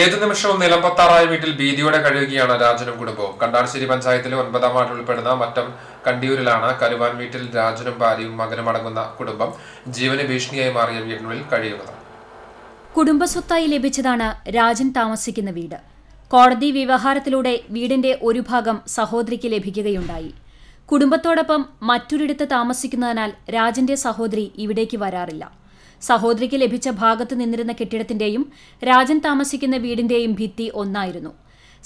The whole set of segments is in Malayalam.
ഏതു നിമിഷവും നിലമ്പത്താറായ വീട്ടിൽ ഭീതിയോടെ കഴിയുകയാണ് രാജനും കുടുംബവും കണ്ടാർശ്ശേരി പഞ്ചായത്തിലെ ഒൻപതാം വാർഡ് ഉൾപ്പെടുന്ന മറ്റം കണ്ടിയൂരിലാണ് കരുവാൻ വീട്ടിൽ രാജനും ഭാര്യയും മകനും അടങ്ങുന്ന കുടുംബം ജീവന് ഭീഷണിയായി മാറിയ വീടിനുള്ളിൽ കഴിയുന്നത് കുടുംബസ്വത്തായി ലഭിച്ചതാണ് രാജൻ താമസിക്കുന്ന വീട് കോടതി വ്യവഹാരത്തിലൂടെ വീടിന്റെ ഒരു ഭാഗം സഹോദരിക്ക് ലഭിക്കുകയുണ്ടായി കുടുംബത്തോടൊപ്പം മറ്റൊരിടത്ത് താമസിക്കുന്നതിനാൽ രാജന്റെ സഹോദരി ഇവിടേക്ക് വരാറില്ല സഹോദരിക്ക് ലഭിച്ച ഭാഗത്ത് നിന്നിരുന്ന കെട്ടിടത്തിന്റെയും രാജൻ താമസിക്കുന്ന വീടിന്റെയും ഭിത്തി ഒന്നായിരുന്നു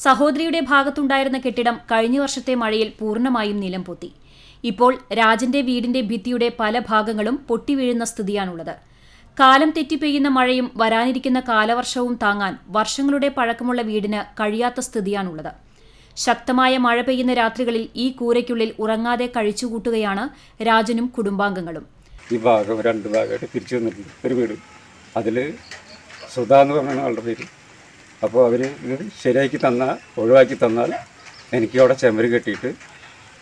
സഹോദരിയുടെ ഭാഗത്തുണ്ടായിരുന്ന കെട്ടിടം കഴിഞ്ഞ വർഷത്തെ മഴയിൽ പൂർണ്ണമായും നിലം പൊത്തി ഇപ്പോൾ രാജന്റെ വീടിന്റെ ഭിത്തിയുടെ പല ഭാഗങ്ങളും പൊട്ടിവീഴുന്ന സ്ഥിതിയാണുള്ളത് കാലം തെറ്റി പെയ്യുന്ന മഴയും വരാനിരിക്കുന്ന കാലവർഷവും താങ്ങാൻ വർഷങ്ങളുടെ പഴക്കമുള്ള വീടിന് കഴിയാത്ത സ്ഥിതിയാണുള്ളത് ശക്തമായ മഴ പെയ്യുന്ന രാത്രികളിൽ ഈ കൂരയ്ക്കുള്ളിൽ ഉറങ്ങാതെ കഴിച്ചുകൂട്ടുകയാണ് രാജനും കുടുംബാംഗങ്ങളും ഈ ഭാഗം രണ്ട് ഭാഗമായിട്ട് തിരിച്ചു വന്നിട്ടുണ്ട് ഒരു വീട് അതിൽ സുധ എന്ന് പറഞ്ഞാണ് ആളുടെ പേര് അപ്പോൾ അവർ ഇത് ശരിയാക്കി തന്നാൽ ഒഴിവാക്കി തന്നാൽ എനിക്ക് അവിടെ ചെമ്പര് കെട്ടിയിട്ട്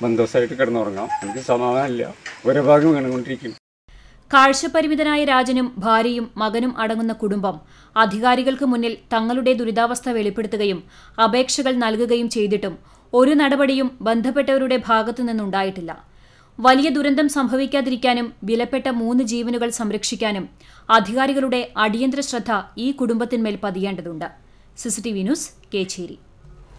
ബന്ധോസായിട്ട് കിടന്നുറങ്ങാം എനിക്ക് സമാധാനമില്ല ഒരു ഭാഗം വീണുകൊണ്ടിരിക്കും കാഴ്ചപരിമിതനായ രാജനും ഭാര്യയും മകനും അടങ്ങുന്ന കുടുംബം അധികാരികൾക്ക് മുന്നിൽ തങ്ങളുടെ ദുരിതാവസ്ഥ വെളിപ്പെടുത്തുകയും അപേക്ഷകൾ നൽകുകയും ചെയ്തിട്ടും ഒരു നടപടിയും ബന്ധപ്പെട്ടവരുടെ ഭാഗത്തു നിന്നുണ്ടായിട്ടില്ല വലിയ ദുരന്തം സംഭവിക്കാതിരിക്കാനും വിലപ്പെട്ട മൂന്ന് ജീവനുകൾ സംരക്ഷിക്കാനും അധികാരികളുടെ അടിയന്തര ശ്രദ്ധ ഈ കുടുംബത്തിന്മേൽ പതിയേണ്ടതുണ്ട് സിസിടിവി ന്യൂസ് കേച്ചേരി